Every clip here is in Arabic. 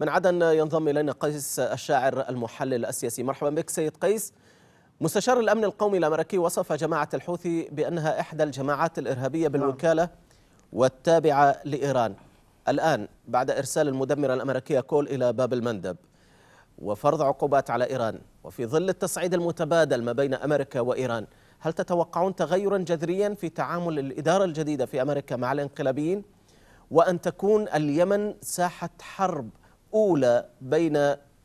من عدن ينضم إلينا قيس الشاعر المحلل السياسي مرحبا بك سيد قيس مستشار الأمن القومي الأمريكي وصف جماعة الحوثي بأنها إحدى الجماعات الإرهابية نعم. بالوكالة والتابعة لإيران الآن بعد إرسال المدمرة الأمريكية كول إلى باب المندب وفرض عقوبات على إيران وفي ظل التصعيد المتبادل ما بين أمريكا وإيران هل تتوقعون تغيرا جذريا في تعامل الإدارة الجديدة في أمريكا مع الانقلابيين وأن تكون اليمن ساحة حرب الأولى بين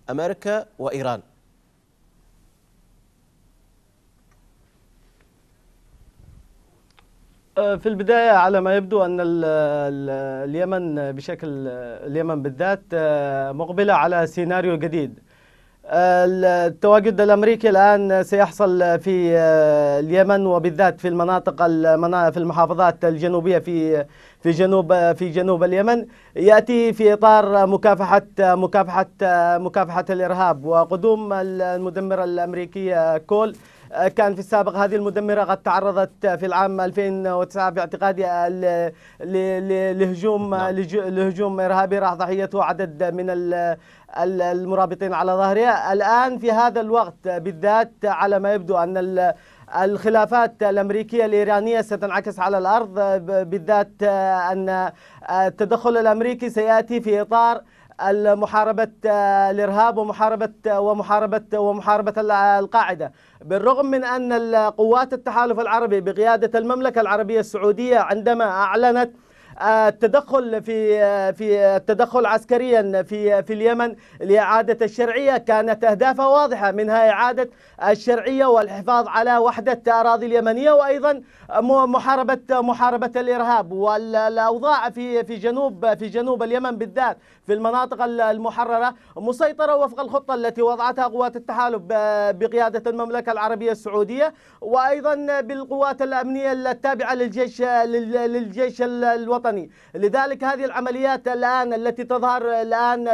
أمريكا وإيران أه، في البداية على ما يبدو أن اليمن بشكل اليمن بالذات أه، مقبلة على سيناريو جديد التواجد الامريكي الان سيحصل في آه، اليمن وبالذات في المناطق في المحافظات الجنوبيه في في جنوب آه، في جنوب اليمن ياتي في اطار مكافحه مكافحه مكافحه الارهاب وقدوم المدمره الامريكيه كول كان في السابق هذه المدمرة قد تعرضت في العام 2009 باعتقادي لهجوم نعم. لهجوم إرهابي راح ضحيته عدد من المرابطين على ظهرها الآن في هذا الوقت بالذات على ما يبدو أن الخلافات الامريكيه الايرانيه ستنعكس على الارض بالذات ان التدخل الامريكي سياتي في اطار محاربة آه، الإرهاب ومحاربة آه، ومحاربة آه، ومحاربة القاعدة بالرغم من أن قوات التحالف العربي بقيادة المملكة العربية السعودية عندما أعلنت التدخل في في التدخل عسكريا في في اليمن لإعادة الشرعية كانت أهدافها واضحة منها إعادة الشرعية والحفاظ على وحدة أراضي اليمنية وأيضا محاربة محاربة الإرهاب والأوضاع في في جنوب في جنوب اليمن بالذات في المناطق المحررة مسيطرة وفق الخطة التي وضعتها قوات التحالف بقيادة المملكة العربية السعودية وأيضا بالقوات الأمنية التابعة للجيش للجيش الوطني الوطني لذلك هذه العمليات الآن التي تظهر الآن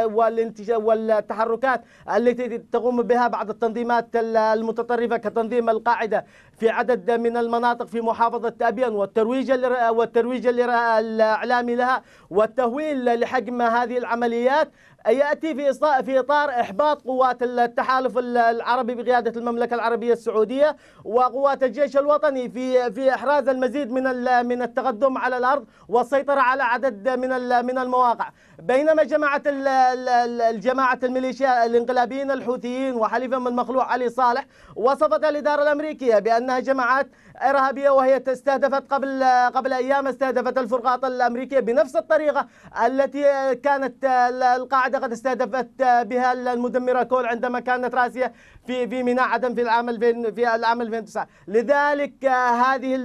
والتحركات التي تقوم بها بعض التنظيمات المتطرفة كتنظيم القاعدة في عدد من المناطق في محافظة أبين والترويج والترويج الإعلامي لها والتهويل لحجم هذه العمليات ياتي في في اطار احباط قوات التحالف العربي بقياده المملكه العربيه السعوديه وقوات الجيش الوطني في في احراز المزيد من من التقدم على الارض والسيطره على عدد من من المواقع بينما جماعه الجماعه الميليشيا الانقلابيين الحوثيين وحليفهم المخلوع علي صالح وصفت الاداره الامريكيه بان أنها جماعات إرهابية وهي استهدفت قبل قبل أيام استهدفت الفرقاط الأمريكية بنفس الطريقة التي كانت القاعدة قد استهدفت بها المدمرة كول عندما كانت راسية في في ميناء عدن في العام في العام 2009 لذلك هذه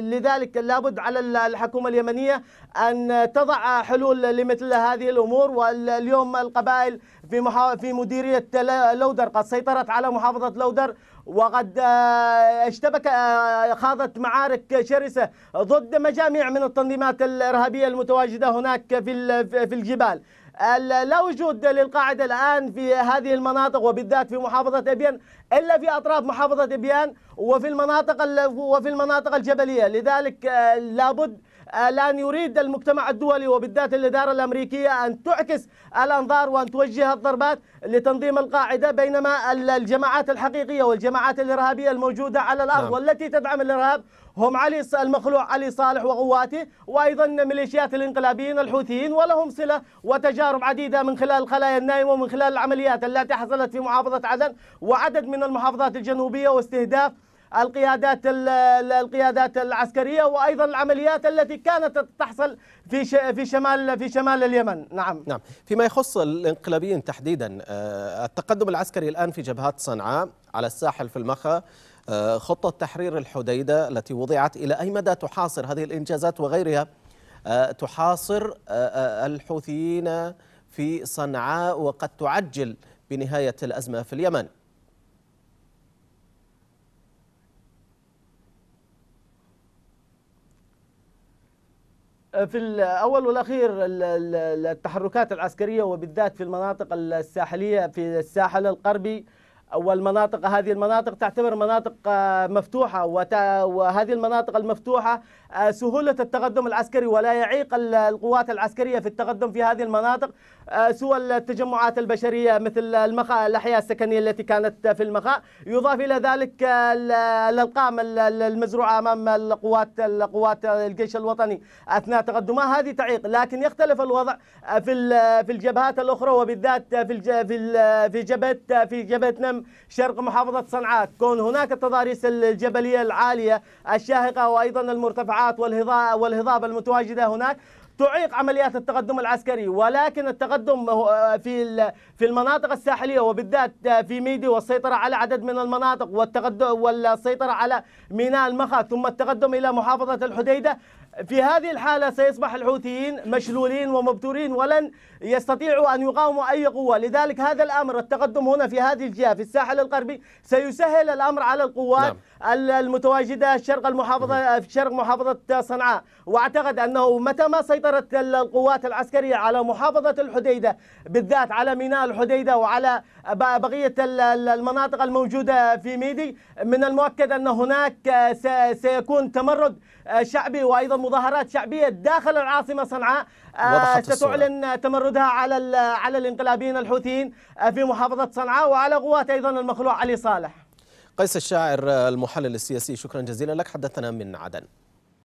لذلك لابد على الحكومة اليمنية أن تضع حلول لمثل هذه الأمور واليوم القبائل في في مديرية لودر قد سيطرت على محافظة لودر وقد آه، اشتبك آه، خاضت معارك شرسة ضد مجاميع من التنظيمات الإرهابية المتواجدة هناك في في الجبال لا وجود للقاعدة الآن في هذه المناطق وبالذات في محافظة أبيان إلا في أطراف محافظة أبيان وفي المناطق وفي المناطق الجبلية لذلك آه، لابد الآن آه، يريد المجتمع الدولي وبالذات الإدارة الأمريكية أن تعكس الأنظار وأن توجه الضربات لتنظيم القاعدة بينما الجماعات الحقيقية والجماعات الإرهابية الموجودة على الأرض نعم. والتي تدعم الإرهاب هم علي المخلوع علي صالح وقواته وايضا ميليشيات الانقلابيين الحوثيين ولهم صله وتجارب عديده من خلال الخلايا النايمه ومن خلال العمليات التي حصلت في محافظه عدن وعدد من المحافظات الجنوبيه واستهداف القيادات القيادات العسكريه وايضا العمليات التي كانت تحصل في في شمال في شمال اليمن، نعم. نعم، فيما يخص الانقلابيين تحديدا آه، التقدم العسكري الان في جبهات صنعاء على الساحل في المخا آه، خطه تحرير الحديده التي وضعت الى اي مدى تحاصر هذه الانجازات وغيرها آه، تحاصر الحوثيين في صنعاء وقد تعجل بنهايه الازمه في اليمن. في الأول والأخير التحركات العسكرية وبالذات في المناطق الساحلية في الساحل الغربي والمناطق هذه المناطق تعتبر مناطق آه، مفتوحة وهذه المناطق المفتوحة آه، سهولة التقدم العسكري ولا يعيق القوات العسكرية في التقدم في هذه المناطق آه، سوى التجمعات البشرية مثل المخاء الأحياء السكنية التي كانت في المخاء يضاف إلى ذلك الألقام المزروعة أمام القوات القوات الجيش الوطني أثناء تقدمها هذه تعيق لكن يختلف الوضع في في الجبهات الأخرى وبالذات في في في جبهة في جبهة نم شرق محافظة صنعاء كون هناك التضاريس الجبلية العالية الشاهقة وأيضا المرتفعة والهضاب المتواجدة هناك تعيق عمليات التقدم العسكري ولكن التقدم آه، في في المناطق الساحليه وبالذات آه، في ميدي والسيطره على عدد من المناطق والتقدم والسيطره على ميناء المخا ثم التقدم الى محافظه الحديده في هذه الحالة سيصبح الحوثيين مشلولين ومبتورين ولن يستطيعوا أن يقاوموا أي قوة لذلك هذا الأمر التقدم هنا في هذه الجهة في الساحل الغربي سيسهل الأمر على القوات نعم. المتواجدة شرق المحافظة في شرق محافظة صنعاء وأعتقد أنه متى ما سيطر سيطرة القوات العسكرية على محافظة الحديدة بالذات على ميناء الحديدة وعلى بقية المناطق الموجودة في ميدي من المؤكد أن هناك آه، سيكون تمرد آه، شعبي وأيضا مظاهرات شعبية داخل العاصمة صنعاء آه، ستعلن الصورة. تمردها على على الانقلابيين الحوثيين في محافظة صنعاء وعلى قوات أيضا المخلوع علي صالح قيس الشاعر المحلل السياسي شكرا جزيلا لك حدثنا من عدن